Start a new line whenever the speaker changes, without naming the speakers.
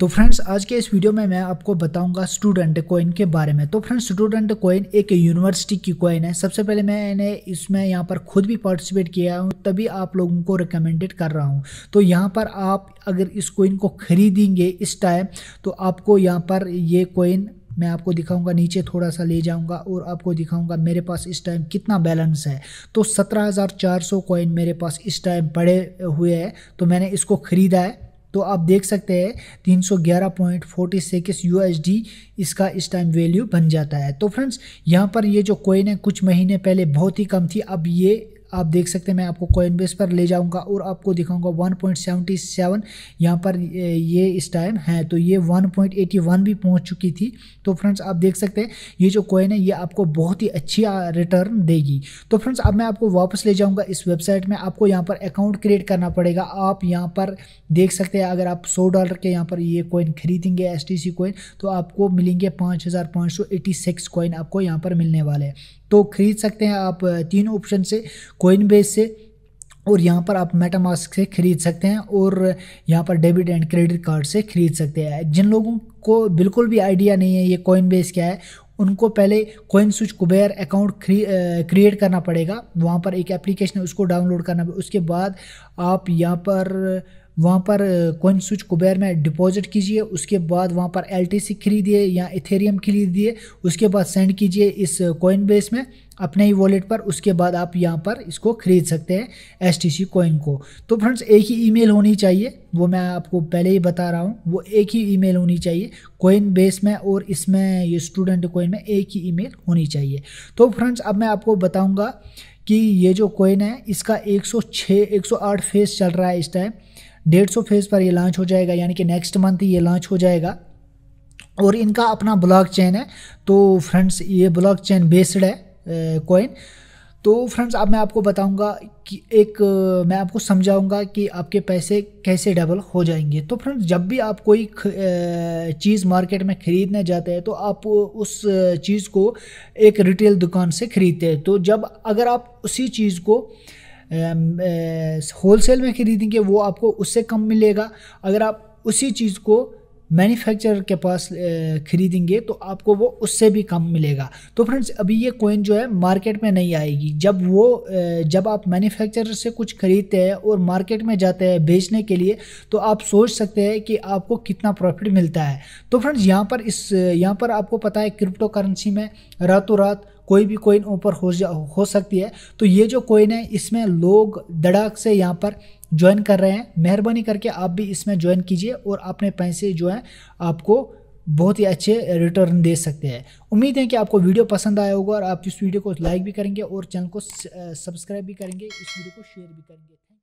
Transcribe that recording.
तो फ्रेंड्स आज के इस वीडियो में मैं आपको बताऊंगा स्टूडेंट कॉइन के बारे में तो फ्रेंड्स स्टूडेंट कॉइन एक यूनिवर्सिटी की कॉइन है सबसे पहले मैंने इसमें यहाँ पर खुद भी पार्टिसिपेट किया हूँ तभी आप लोगों को रिकमेंडेड कर रहा हूँ तो यहाँ पर आप अगर इस कॉइन को खरीदेंगे इस टाइम तो आपको यहाँ पर ये कॉइन मैं आपको दिखाऊंगा नीचे थोड़ा सा ले जाऊंगा और आपको दिखाऊंगा मेरे पास इस टाइम कितना बैलेंस है तो सत्रह हज़ार चार सौ कॉइन मेरे पास इस टाइम पड़े हुए हैं तो मैंने इसको ख़रीदा है तो आप देख सकते हैं 311.46 यूएसडी इसका इस टाइम वैल्यू बन जाता है तो फ्रेंड्स यहाँ पर ये जो कोइन है कुछ महीने पहले बहुत ही कम थी अब ये आप देख सकते हैं मैं आपको कोइन बेस पर ले जाऊंगा और आपको दिखाऊंगा 1.77 पॉइंट सेवेंटी सेवन यहाँ पर ये इस टाइम है तो ये 1.81 भी पहुँच चुकी थी तो फ्रेंड्स आप देख सकते हैं ये जो कोइन है ये आपको बहुत ही अच्छी रिटर्न देगी तो फ्रेंड्स अब मैं आपको वापस ले जाऊँगा इस वेबसाइट में आपको यहाँ पर अकाउंट क्रिएट करना पड़ेगा आप यहाँ पर देख सकते हैं अगर आप सौ डॉलर के यहाँ पर ये कोइन खरीदेंगे एस टी सी कोइन तो आपको मिलेंगे पाँच हज़ार पाँच सौ एटी सिक्स कोइन आपको यहाँ पर मिलने वाले हैं तो खरीद सकते हैं आप तीन ऑप्शन से कोइन बेस से और यहाँ पर आप मेटामास्क से खरीद सकते हैं और यहाँ पर डेबिट एंड क्रेडिट कार्ड से खरीद सकते हैं जिन लोगों को बिल्कुल भी आइडिया नहीं है ये कॉइन बेस क्या है उनको पहले CoinSwitch Kuber account create करना पड़ेगा वहाँ पर एक एप्लीकेशन है उसको डाउनलोड करना उसके बाद आप यहाँ पर वहाँ पर कोइन स्विच कुबेर में डिपॉजिट कीजिए उसके बाद वहाँ पर एल खरीदिए या इथेरियम खरीदिए उसके बाद सेंड कीजिए इस कोइन बेस में अपने ही वॉलेट पर उसके बाद आप यहाँ पर इसको ख़रीद सकते हैं एस टी कोइन को तो फ्रेंड्स एक ही ईमेल होनी चाहिए वो मैं आपको पहले ही बता रहा हूँ वो एक ही ईमेल होनी चाहिए कोइन बेस में और इसमें ये स्टूडेंट कोइन में एक ही ईमेल होनी चाहिए तो फ्रेंड्स अब मैं आपको बताऊँगा कि ये जो कोइन है इसका सौ आठ फेस चल रहा है इस टाइम डेढ़ सौ फेज पर ये लॉन्च हो जाएगा यानी कि नेक्स्ट मंथ ये लॉन्च हो जाएगा और इनका अपना ब्लॉक चेन है तो फ्रेंड्स ये ब्लॉक चेन बेस्ड है कॉइन तो फ्रेंड्स अब मैं आपको बताऊंगा कि एक मैं आपको समझाऊंगा कि आपके पैसे कैसे डबल हो जाएंगे तो फ्रेंड्स जब भी आप कोई चीज़ मार्केट में ख़रीदने जाते हैं तो आप उस चीज़ को एक रिटेल दुकान से ख़रीदते हैं तो जब अगर आप उसी चीज़ को होल सेल में ख़रीदेंगे वो आपको उससे कम मिलेगा अगर आप उसी चीज़ को मैन्युफैक्चरर के पास खरीदेंगे तो आपको वो उससे भी कम मिलेगा तो फ्रेंड्स अभी ये कोइन जो है मार्केट में नहीं आएगी जब वो जब आप मैन्युफैक्चरर से कुछ खरीदते हैं और मार्केट में जाते हैं बेचने के लिए तो आप सोच सकते हैं कि आपको कितना प्रॉफिट मिलता है तो फ्रेंड्स यहाँ पर इस यहाँ पर आपको पता है क्रिप्टो करेंसी में रातों रात कोई भी कोइन ऊपर हो जा हो सकती है तो ये जो कोइन है इसमें लोग धड़ाक से यहाँ पर ज्वाइन कर रहे हैं मेहरबानी करके आप भी इसमें ज्वाइन कीजिए और अपने पैसे जो हैं आपको बहुत ही अच्छे रिटर्न दे सकते हैं उम्मीद है कि आपको वीडियो पसंद आया होगा और आप इस वीडियो को लाइक भी करेंगे और चैनल को सब्सक्राइब भी करेंगे इस वीडियो को शेयर भी करेंगे